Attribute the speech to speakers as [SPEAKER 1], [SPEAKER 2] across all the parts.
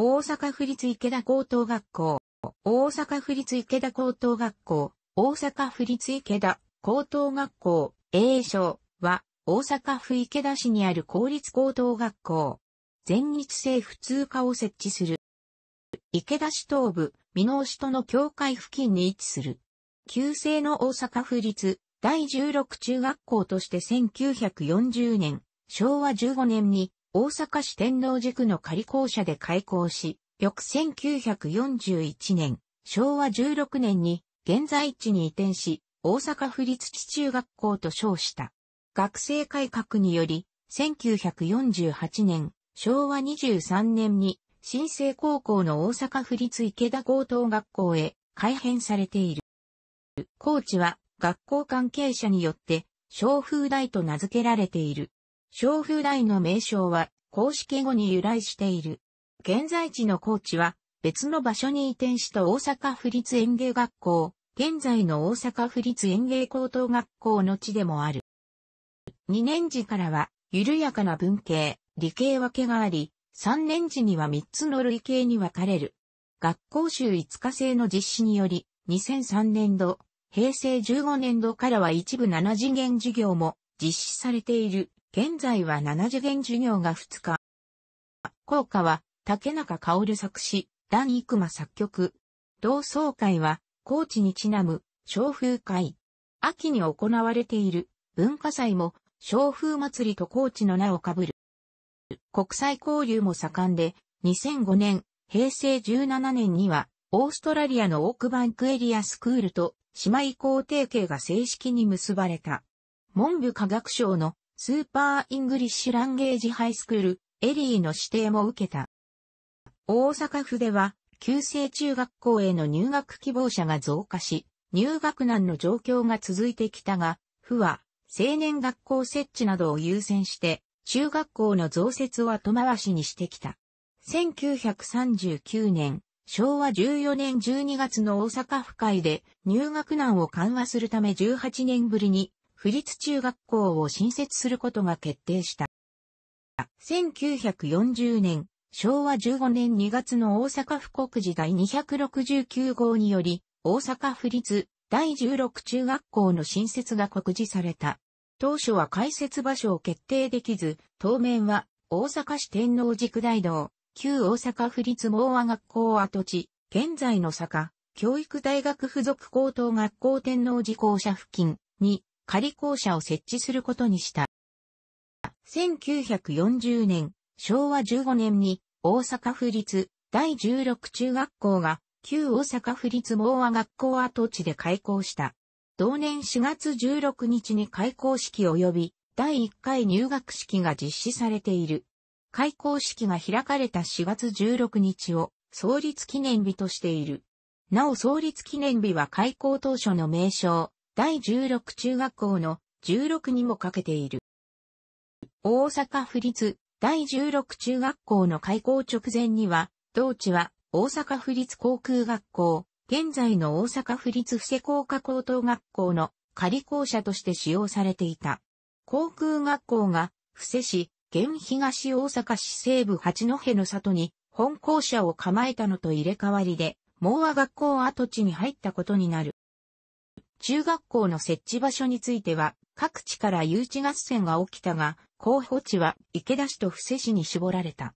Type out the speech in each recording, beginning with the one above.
[SPEAKER 1] 大阪府立池田高等学校、大阪府立池田高等学校、大阪府立池田高等学校、A 賞は、大阪府池田市にある公立高等学校、全日制普通科を設置する。池田市東部、美濃市との境界付近に位置する。旧制の大阪府立第16中学校として1940年、昭和15年に大阪市天皇塾の仮校舎で開校し、翌1941年、昭和16年に現在地に移転し、大阪府立地中学校と称した。学生改革により、1948年、昭和23年に、新生高校の大阪府立池田高等学校へ改編されている。高知は学校関係者によって、小風大と名付けられている。小風台の名称は、公式語に由来している。現在地の高知は、別の場所に移転した大阪府立園芸学校、現在の大阪府立園芸高等学校の地でもある。2年時からは、緩やかな文系、理系分けがあり、3年時には3つの類型に分かれる。学校週5日制の実施により、2003年度、平成15年度からは一部7次元授業も実施されている現在は7次元授業が2日。校歌は、竹中香織作詞、段育馬作曲。同窓会は、高知にちなむ、小風会。秋に行われている、文化祭も、小風祭りと高知の名をかぶる。国際交流も盛んで、2005年、平成17年には、オーストラリアのオークバンクエリアスクールと姉妹校提携が正式に結ばれた。文部科学省のスーパーイングリッシュランゲージハイスクール、エリーの指定も受けた。大阪府では、旧制中学校への入学希望者が増加し、入学難の状況が続いてきたが、府は、青年学校設置などを優先して、中学校の増設を後回しにしてきた。1939年、昭和14年12月の大阪府会で入学難を緩和するため18年ぶりに府立中学校を新設することが決定した。1940年、昭和15年2月の大阪府国時第269号により、大阪府立第16中学校の新設が告示された。当初は開設場所を決定できず、当面は大阪市天皇寺区大道、旧大阪府立盲和学校跡地、現在の坂、教育大学附属高等学校天皇寺校舎付近に仮校舎を設置することにした。1940年、昭和15年に大阪府立第16中学校が旧大阪府立盲和学校跡地で開校した。同年4月16日に開校式及び第1回入学式が実施されている。開校式が開かれた4月16日を創立記念日としている。なお創立記念日は開校当初の名称、第16中学校の16にもかけている。大阪府立第16中学校の開校直前には、同地は大阪府立航空学校、現在の大阪府立布施工科高等学校の仮校舎として使用されていた。航空学校が、布施市、現東大阪市西部八戸の里に本校舎を構えたのと入れ替わりで、網和学校跡地に入ったことになる。中学校の設置場所については、各地から誘致合戦が起きたが、候補地は池田市と伏施市に絞られた。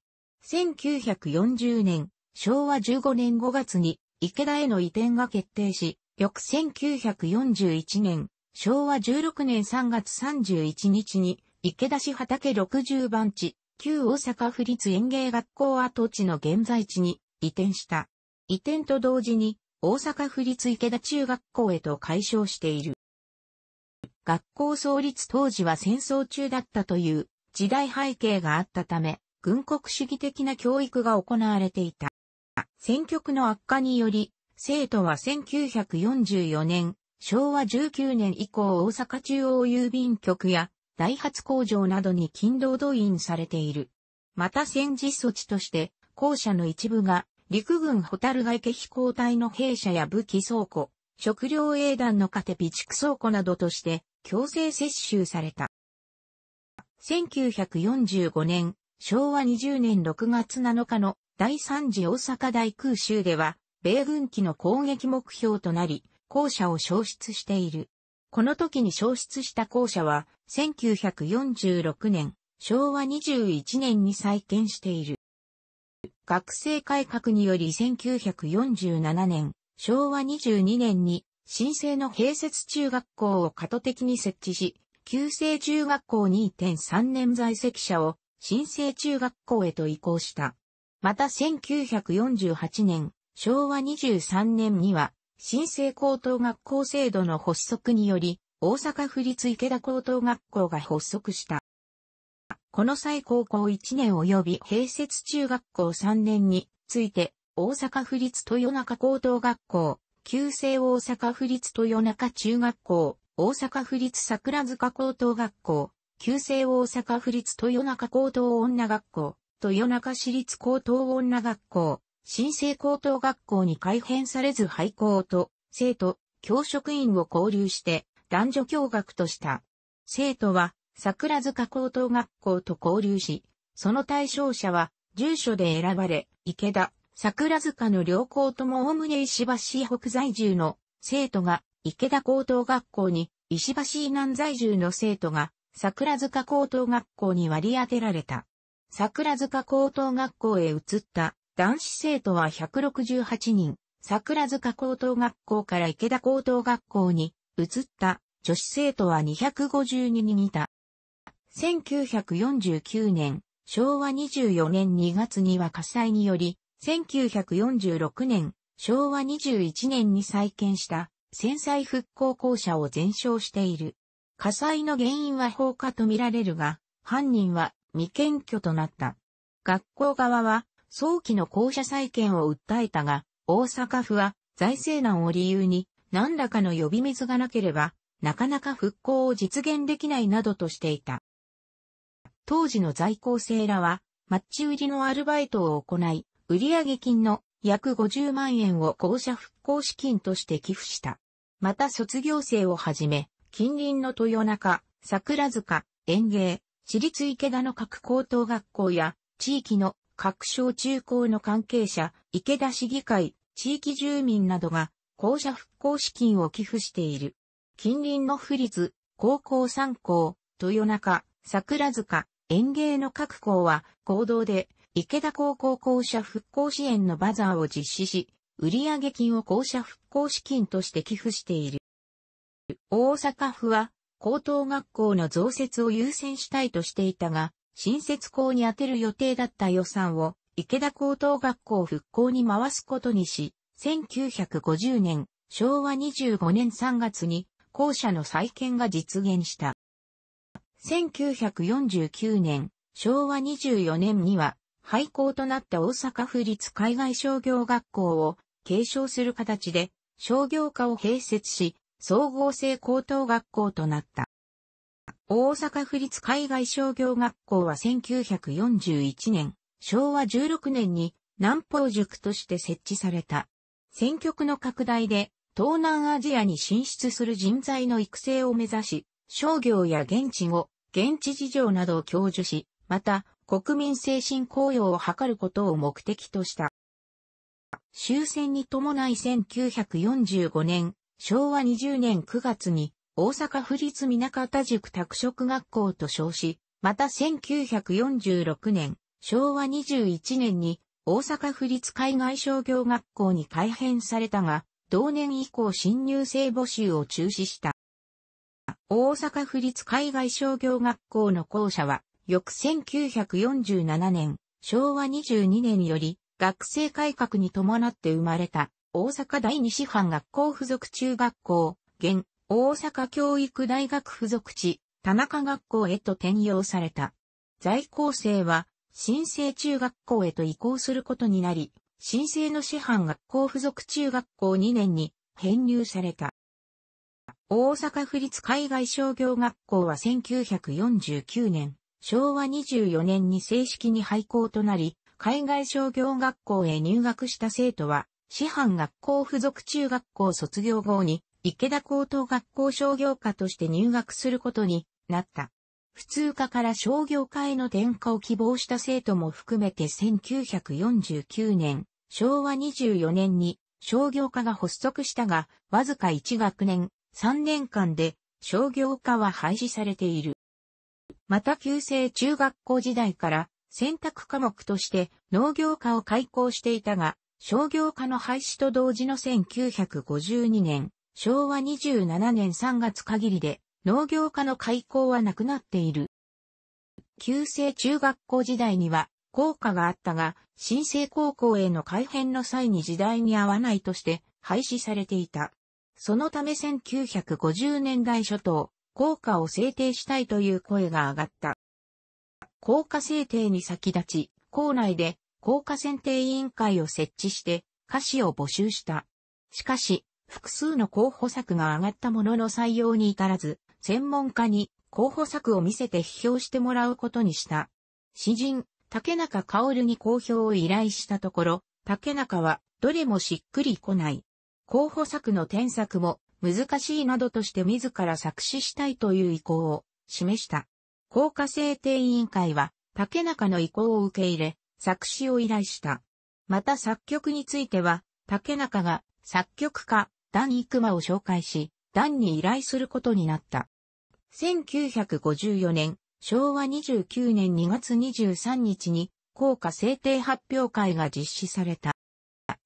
[SPEAKER 1] 1940年、昭和15年5月に池田への移転が決定し、翌1941年、昭和16年3月31日に池田市畑60番地、旧大阪府立園芸学校跡地の現在地に移転した。移転と同時に大阪府立池田中学校へと改称している。学校創立当時は戦争中だったという時代背景があったため、軍国主義的な教育が行われていた。戦局の悪化により、生徒は1944年、昭和19年以降大阪中央郵便局やダイハツ工場などに勤労動員されている。また戦時措置として、校舎の一部が陸軍ホタル外気飛行隊の兵舎や武器倉庫、食料営団の糧備蓄倉庫などとして強制接収された。1945年、昭和20年6月7日の第3次大阪大空襲では、米軍機の攻撃目標となり、校舎を消失している。この時に消失した校舎は、1946年、昭和21年に再建している。学生改革により1947年、昭和22年に新生の併設中学校を過渡的に設置し、旧制中学校2.3年在籍者を新生中学校へと移行した。また1948年、昭和23年には、新生高等学校制度の発足により、大阪府立池田高等学校が発足した。この際高校1年及び併設中学校3年について、大阪府立豊中高等学校、旧制大阪府立豊中中学校、大阪府立桜塚高等学校、旧制大阪府立豊中高等女学校、豊中市立高等女学校、新生高等学校に改編されず廃校と、生徒、教職員を交流して、男女共学とした。生徒は、桜塚高等学校と交流し、その対象者は、住所で選ばれ、池田、桜塚の両校ともおおむね石橋北在住の生徒が、池田高等学校に、石橋南在住の生徒が、桜塚高等学校に割り当てられた。桜塚高等学校へ移った男子生徒は168人、桜塚高等学校から池田高等学校に移った女子生徒は252人いた。1949年、昭和24年2月には火災により、1946年、昭和21年に再建した戦災復興校舎を全焼している。火災の原因は放火とみられるが、犯人は未検挙となった。学校側は早期の校舎再建を訴えたが、大阪府は財政難を理由に何らかの呼び水がなければ、なかなか復興を実現できないなどとしていた。当時の在校生らは、マッチ売りのアルバイトを行い、売上金の約50万円を校舎復興資金として寄付した。また卒業生をはじめ、近隣の豊中、桜塚、園芸、私立池田の各高等学校や、地域の各小中高の関係者、池田市議会、地域住民などが、校舎復興資金を寄付している。近隣の府立、高校3校、豊中、桜塚、園芸の各校は行動で池田高校校舎復興支援のバザーを実施し、売上金を校舎復興資金として寄付している。大阪府は高等学校の増設を優先したいとしていたが、新設校に充てる予定だった予算を池田高等学校復興に回すことにし、1950年、昭和25年3月に校舎の再建が実現した。1949年、昭和24年には、廃校となった大阪府立海外商業学校を継承する形で商業科を併設し、総合性高等学校となった。大阪府立海外商業学校は1941年、昭和16年に南方塾として設置された。選挙区の拡大で東南アジアに進出する人材の育成を目指し、商業や現地語、現地事情などを享受し、また、国民精神高揚を図ることを目的とした。終戦に伴い1945年、昭和20年9月に、大阪府立港田塾拓殖学校と称し、また1946年、昭和21年に、大阪府立海外商業学校に改編されたが、同年以降新入生募集を中止した。大阪府立海外商業学校の校舎は、翌1947年、昭和22年より、学生改革に伴って生まれた、大阪第二師範学校附属中学校、現、大阪教育大学附属地、田中学校へと転用された。在校生は、新生中学校へと移行することになり、新生の師範学校附属中学校2年に編入された。大阪府立海外商業学校は1949年、昭和24年に正式に廃校となり、海外商業学校へ入学した生徒は、師範学校附属中学校卒業後に、池田高等学校商業科として入学することになった。普通科から商業科への転科を希望した生徒も含めて1949年、昭和24年に商業科が発足したが、わずか1学年、3年間で商業化は廃止されている。また旧制中学校時代から選択科目として農業科を開校していたが、商業化の廃止と同時の1952年、昭和27年3月限りで農業科の開校はなくなっている。旧制中学校時代には校歌があったが、新生高校への改編の際に時代に合わないとして廃止されていた。そのため1950年代初頭、効果を制定したいという声が上がった。効果制定に先立ち、校内で効果選定委員会を設置して、歌詞を募集した。しかし、複数の候補作が上がったものの採用に至らず、専門家に候補作を見せて批評してもらうことにした。詩人、竹中薫に公表を依頼したところ、竹中はどれもしっくりこない候補作の添削も難しいなどとして自ら作詞したいという意向を示した。効果制定委員会は竹中の意向を受け入れ作詞を依頼した。また作曲については竹中が作曲家ダン・イクマを紹介し、ダンに依頼することになった。1954年、昭和29年2月23日に、効果制定発表会が実施された。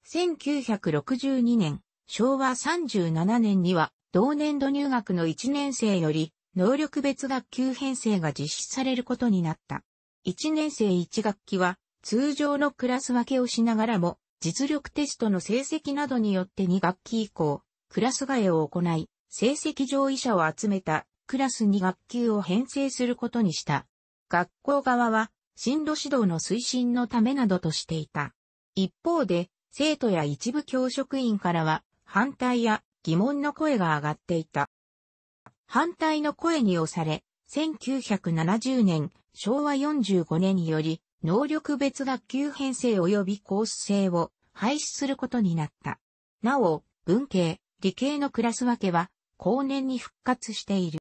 [SPEAKER 1] 1962年、昭和37年には同年度入学の1年生より能力別学級編成が実施されることになった。1年生1学期は通常のクラス分けをしながらも実力テストの成績などによって2学期以降クラス替えを行い成績上位者を集めたクラス2学級を編成することにした。学校側は進路指導の推進のためなどとしていた。一方で生徒や一部教職員からは反対や疑問の声が上がっていた。反対の声に押され、1970年、昭和45年により、能力別学級編成及びコース制を廃止することになった。なお、文系、理系のクラス分けは、後年に復活している。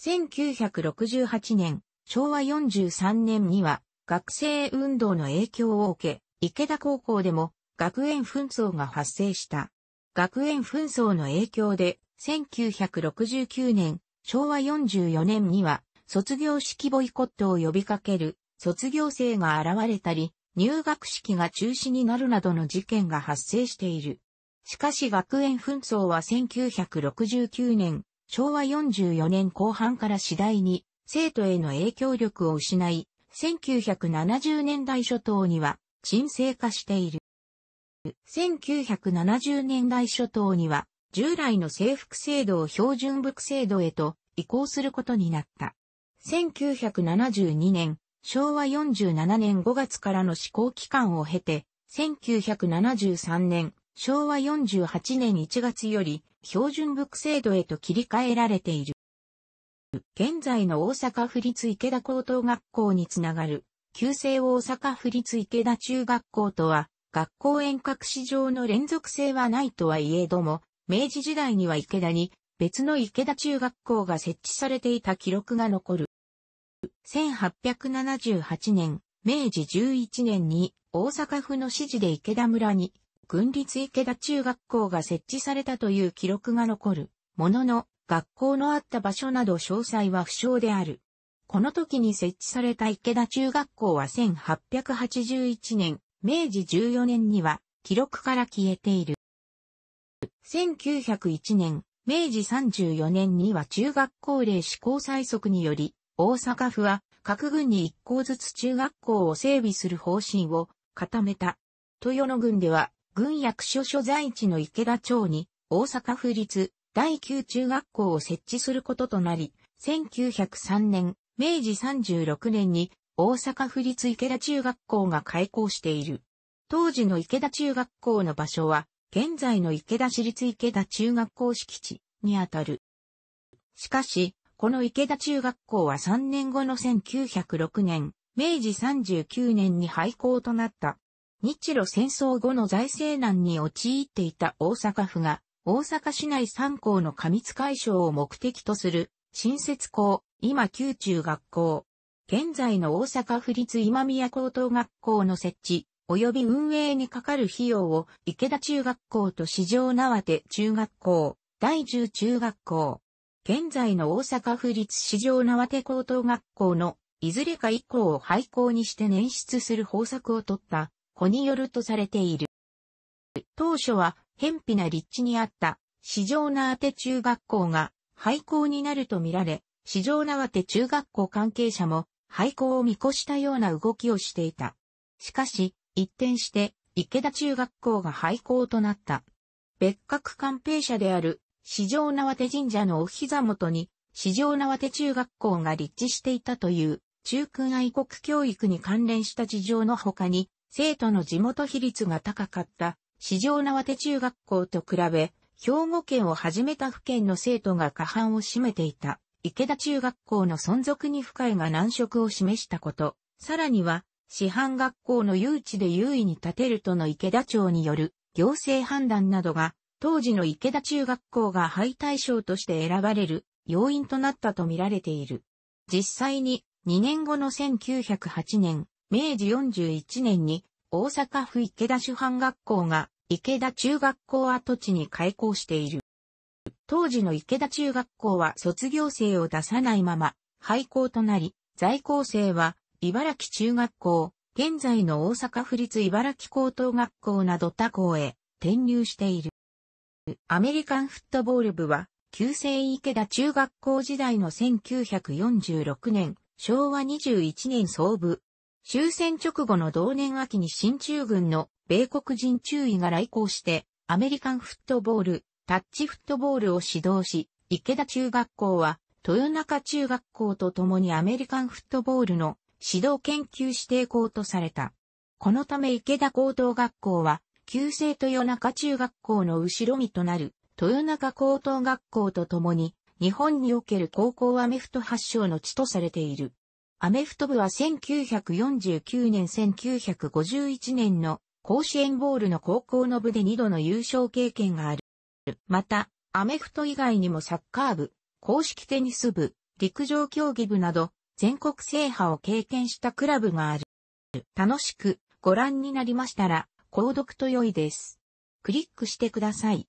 [SPEAKER 1] 1968年、昭和43年には、学生運動の影響を受け、池田高校でも学園紛争が発生した。学園紛争の影響で、1969年、昭和44年には、卒業式ボイコットを呼びかける、卒業生が現れたり、入学式が中止になるなどの事件が発生している。しかし学園紛争は1969年、昭和44年後半から次第に生徒への影響力を失い、1970年代初頭には沈静化している。1970年代初頭には、従来の制服制度を標準服制度へと移行することになった。1972年、昭和47年5月からの施行期間を経て、1973年、昭和48年1月より標準服制度へと切り替えられている。現在の大阪府立池田高等学校につながる、旧制大阪府立池田中学校とは学校遠隔史上の連続性はないとはいえども、明治時代には池田に別の池田中学校が設置されていた記録が残る。1878年、明治11年に大阪府の指示で池田村に軍立池田中学校が設置されたという記録が残る。ものの、学校のあった場所など詳細は不詳である。この時に設置された池田中学校は1881年、明治14年には記録から消えている。1901年、明治34年には中学校令施行最速により、大阪府は各軍に一校ずつ中学校を整備する方針を固めた。豊野郡では、軍役所所在地の池田町に大阪府立第9中学校を設置することとなり、1903年、明治36年に大阪府立池田中学校が開校している。当時の池田中学校の場所は、現在の池田市立池田中学校敷地にあたる。しかし、この池田中学校は3年後の1906年、明治39年に廃校となった。日露戦争後の財政難に陥っていた大阪府が、大阪市内3校の過密解消を目的とする、新設校、今旧中学校、現在の大阪府立今宮高等学校の設置、及び運営にかかる費用を池田中学校と市場縄手中学校、第10中学校、現在の大阪府立市場縄手高等学校のいずれか以降を廃校にして捻出する方策を取った子によるとされている。当初は、偏僻な立地にあった、市場縄手中学校が廃校になるとみられ、市場縄手中学校関係者も廃校を見越したような動きをしていた。しかし、一転して、池田中学校が廃校となった。別格官兵舎である、四条縄手神社のお膝元に、四条縄手中学校が立地していたという、中君愛国教育に関連した事情の他に、生徒の地元比率が高かった、四条縄手中学校と比べ、兵庫県をはじめた府県の生徒が過半を占めていた。池田中学校の存続に不快が難色を示したこと、さらには、師範学校の誘致で優位に立てるとの池田町による行政判断などが、当時の池田中学校が敗退象として選ばれる要因となったとみられている。実際に2年後の1908年、明治41年に大阪府池田市販学校が池田中学校跡地に開校している。当時の池田中学校は卒業生を出さないまま、廃校となり、在校生は、茨城中学校、現在の大阪府立茨城高等学校など他校へ転入している。アメリカンフットボール部は、旧姓池田中学校時代の1946年、昭和21年創部。終戦直後の同年秋に新中軍の米国人中尉が来校して、アメリカンフットボールタッチフットボールを指導し、池田中学校は、豊中中学校と共にアメリカンフットボールの指導研究指定校とされた。このため池田高等学校は、旧制豊中中学校の後ろ身となる豊中高等学校と共に、日本における高校アメフト発祥の地とされている。アメフト部は1949年1951年の甲子園ボールの高校の部で2度の優勝経験がある。また、アメフト以外にもサッカー部、公式テニス部、陸上競技部など、全国制覇を経験したクラブがある。楽しくご覧になりましたら、購読と良いです。クリックしてください。